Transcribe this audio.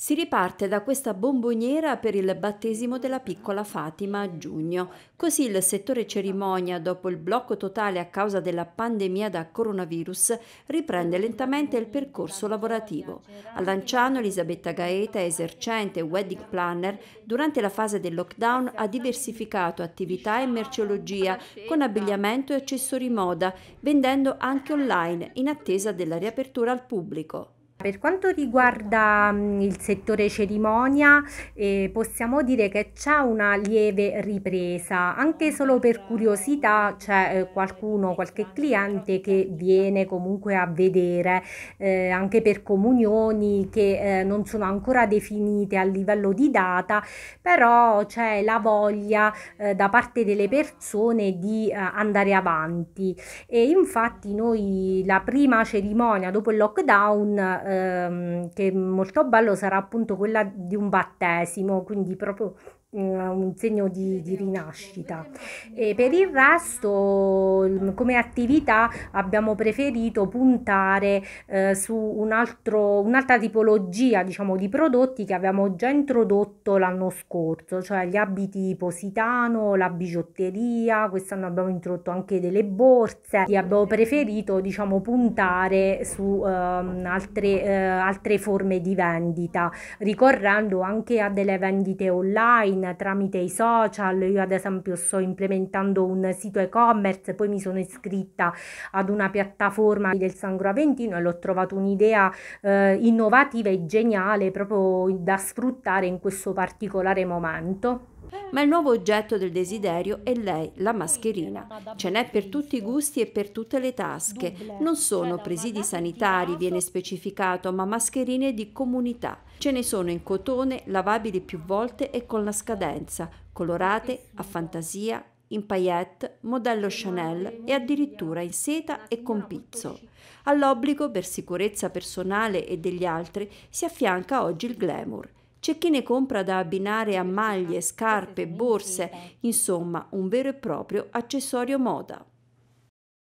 Si riparte da questa bomboniera per il battesimo della piccola Fatima a giugno. Così il settore cerimonia, dopo il blocco totale a causa della pandemia da coronavirus, riprende lentamente il percorso lavorativo. A Lanciano Elisabetta Gaeta, esercente wedding planner, durante la fase del lockdown ha diversificato attività e merceologia con abbigliamento e accessori moda, vendendo anche online in attesa della riapertura al pubblico. Per quanto riguarda mm, il settore cerimonia, eh, possiamo dire che c'è una lieve ripresa, anche solo per curiosità c'è eh, qualcuno, qualche cliente che viene comunque a vedere, eh, anche per comunioni che eh, non sono ancora definite a livello di data, però c'è la voglia eh, da parte delle persone di eh, andare avanti. E infatti noi la prima cerimonia dopo il lockdown ehm, che molto bello sarà appunto quella di un battesimo, quindi proprio un segno di, di rinascita. E per il resto, mm, come attività, abbiamo preferito puntare eh, su un altro, un'altra tipologia diciamo, di prodotti che abbiamo già introdotto l'anno scorso, cioè gli abiti positano, la bigiotteria, quest'anno abbiamo introdotto anche delle borse, e abbiamo preferito diciamo, puntare su eh, altre, eh, altre forme di vendita, ricorrendo anche a delle vendite online online tramite i social, io ad esempio sto implementando un sito e-commerce, poi mi sono iscritta ad una piattaforma del Sangro Aventino e l'ho trovato un'idea eh, innovativa e geniale proprio da sfruttare in questo particolare momento. Ma il nuovo oggetto del desiderio è lei, la mascherina. Ce n'è per tutti i gusti e per tutte le tasche. Non sono presidi sanitari, viene specificato, ma mascherine di comunità. Ce ne sono in cotone, lavabili più volte e con la scadenza, colorate, a fantasia, in paillette, modello Chanel e addirittura in seta e con pizzo. All'obbligo per sicurezza personale e degli altri si affianca oggi il glamour. C'è chi ne compra da abbinare a maglie, scarpe, borse, insomma un vero e proprio accessorio moda.